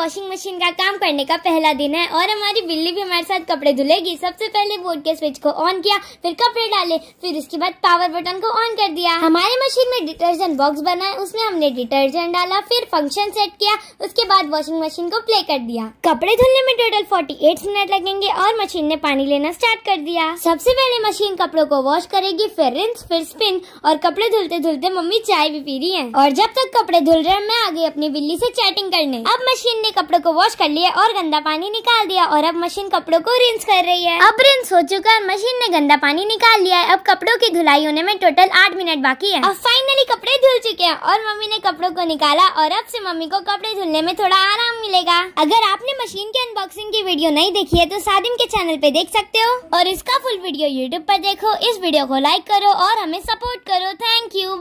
washing machine का काम करने का पहला दिन है और हमारी बिल्ली भी हमारे साथ कपड़े धुलेगी सबसे पहले बोर्ड के स्विच को ऑन किया फिर कपड़े डाले फिर उसके बाद पावर बटन को ऑन कर दिया हमारे मशीन में डिटर्जेंट बॉक्स बनाए उसमें हमने डिटर्जेंट डाला फिर फंक्शन सेट किया उसके बाद वॉशिंग मशीन को प्ले कर दिया कपड़े धुलने में टोटल फोर्टी एट मिनट लगेंगे और मशीन ने पानी लेना स्टार्ट कर दिया सबसे पहले मशीन कपड़ों को वॉश करेगी फिर रिंस फिर स्पिन और कपड़े धुलते धुलते मम्मी चाय भी पी रही है और जब तक कपड़े धुल रहे हैं मैं आ गई अपनी बिल्ली से चैटिंग करने अब मशीन ने मैंने कपड़ों को वॉश कर लिया और गंदा पानी निकाल दिया और अब मशीन कपड़ों को रिंस कर रही है अब रिंस हो चुका है मशीन ने गंदा पानी निकाल लिया है अब कपड़ों की धुलाई होने में टोटल आठ मिनट बाकी है अब फाइनली कपड़े धुल चुके हैं और मम्मी ने कपड़ों को निकाला और अब से मम्मी को कपड़े धुलने में थोड़ा आराम मिलेगा अगर आपने मशीन की अनबॉक्सिंग की वीडियो नहीं देखी है तो सादिम के चैनल पे देख सकते हो और इसका फुल वीडियो यूट्यूब पर देखो इस वीडियो को लाइक करो और हमें सपोर्ट करो थैंक यू